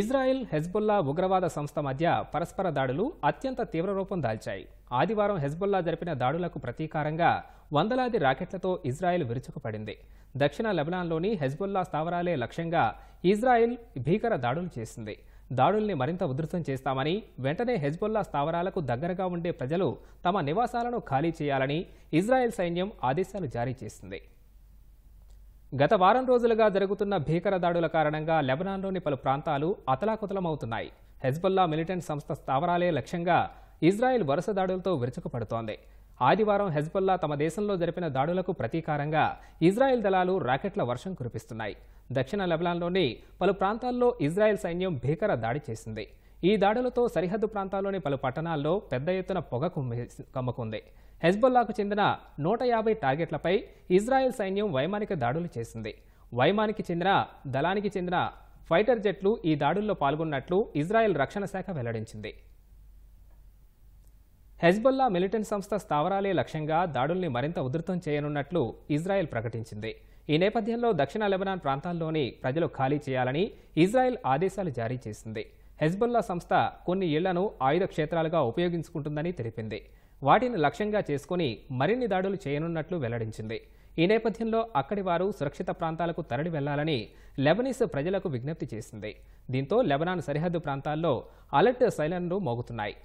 Israel Hezbollah ఉగ్రవాద సంస్థ మధ్య పరస్పర దాడులు అత్యంత తీవ్ర రూపం దాల్చాయి ఆదివారం హెజ్బుల్లా జరిపిన దాడులకు ప్రతీకారంగా వందలాది రాకెట్లతో ఇజ్రాయెల్ విరుచుకుపడింది దక్షిణ లెబనాన్లోని హెజ్బుల్లా స్థావరాలే లక్ష్యంగా ఇజ్రాయెల్ భీకర దాడులు చేసింది దాడుల్ని మరింత ఉధృతం చేస్తామని వెంటనే హెజ్బుల్లా స్థావరాలకు దగ్గరగా ఉండే ప్రజలు తమ నివాసాలను ఖాళీ చేయాలని ఇజ్రాయెల్ సైన్యం ఆదేశాలు జారీ చేసింది గత వారం రోజులుగా జరుగుతున్న భీకర దాడుల కారణంగా లెబనాన్లోని పలు ప్రాంతాలు అతలాకుతలమవుతున్నాయి హెజ్బుల్లా మిలిటెంట్ సంస్థ స్థావరాలే లక్ష్యంగా ఇజ్రాయెల్ వరుస దాడులతో విరుచుకుపడుతోంది ఆదివారం హెజ్బుల్లా తమ దేశంలో జరిపిన దాడులకు ప్రతీకారంగా ఇజ్రాయెల్ దళాలు రాకెట్ల వర్షం కురిపిస్తున్నాయి దక్షిణ లెబనాన్లోని పలు ప్రాంతాల్లో ఇజ్రాయెల్ సైన్యం భీకర దాడి చేసింది ఈ దాడులతో సరిహద్దు ప్రాంతాల్లోని పలు పట్టణాల్లో పెద్ద ఎత్తున పొగ కమ్ముకుంది హెజ్బొల్లాకు చెందిన నూట యాభై టార్గెట్లపై ఇజ్రాయెల్ సైన్యం వైమానిక దాడులు చేసింది వైమానికి చెందిన దళానికి చెందిన ఫైటర్ జెట్లు ఈ దాడుల్లో పాల్గొన్నట్లు ఇజ్రాయెల్ రక్షణ శాఖ వెల్లడించింది హెజ్బొల్లా మిలిటెంట్ సంస్థ స్థావరాలే లక్ష్యంగా దాడుల్ని మరింత ఉధృతం చేయనున్నట్లు ఇజ్రాయెల్ ప్రకటించింది ఈ నేపథ్యంలో దక్షిణ లెబనాన్ ప్రాంతాల్లోని ప్రజలు ఖాళీ చేయాలని ఇజ్రాయెల్ ఆదేశాలు జారీ చేసింది హెజ్బుల్లా సంస్థ కొన్ని ఇళ్లను ఆయుధ క్షేత్రాలుగా ఉపయోగించుకుంటుందని తెలిపింది వాటిని లక్ష్యంగా చేసుకుని మరిన్ని దాడులు చేయనున్నట్లు వెల్లడించింది ఈ నేపథ్యంలో అక్కడి వారు సురక్షిత ప్రాంతాలకు తరలి వెళ్లాలని లెబనీస్ ప్రజలకు విజ్ఞప్తి చేసింది దీంతో లెబనాన్ సరిహద్దు ప్రాంతాల్లో అలర్ట్ సైలన్లు మోగుతున్నాయి